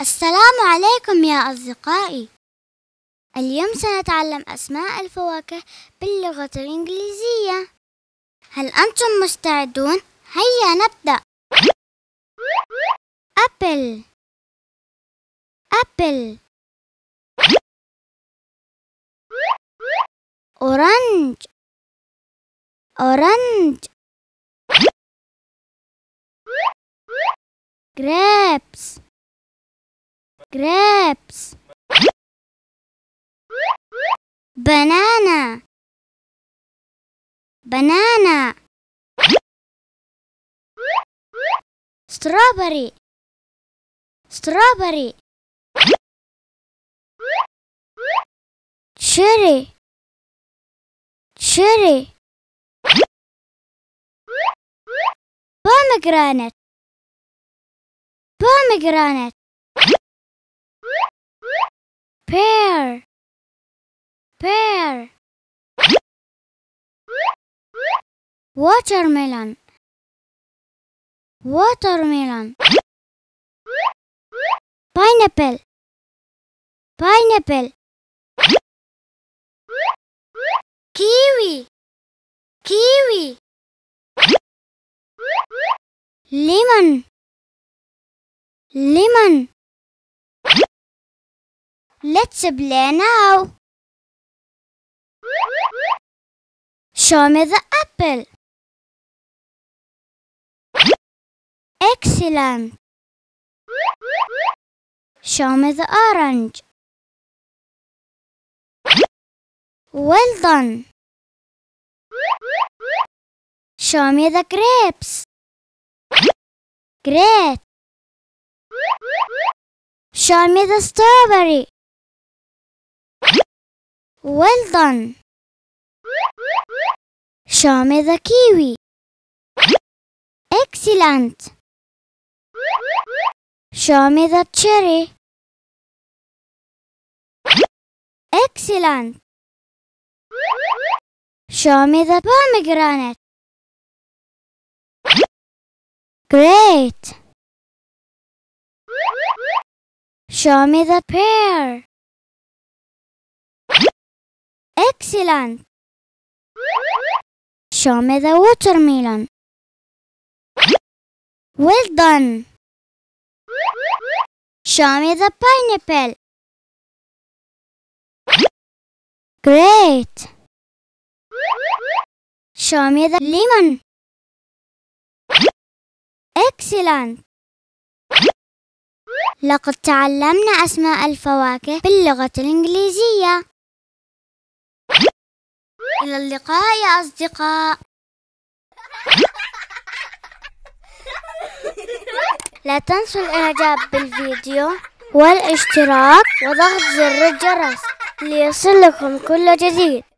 السلام عليكم يا أصدقائي اليوم سنتعلم أسماء الفواكه باللغة الإنجليزية هل أنتم مستعدون؟ هيا نبدأ أبل أبل أورانج أورانج grapes grapes banana banana strawberry strawberry cherry cherry pomegranate pomegranate Pear Pear Watermelon Watermelon Pineapple Pineapple Kiwi Kiwi Lemon Lemon Let's play now. Show me the apple. Excellent. Show me the orange. Well done. Show me the grapes. Great. Show me the strawberry. Well done. Show me the kiwi. Excellent. Show me the cherry. Excellent. Show me the pomegranate. Great. Show me the pear. Excellent. Show me the watermelon. Well done. Show me the pineapple. Great. Show me the lemon. Excellent. لقد تعلمنا أسماء الفواكه باللغة الإنجليزية. إلى اللقاء يا أصدقاء لا تنسوا الإعجاب بالفيديو والاشتراك وضغط زر الجرس ليصلكم كل جديد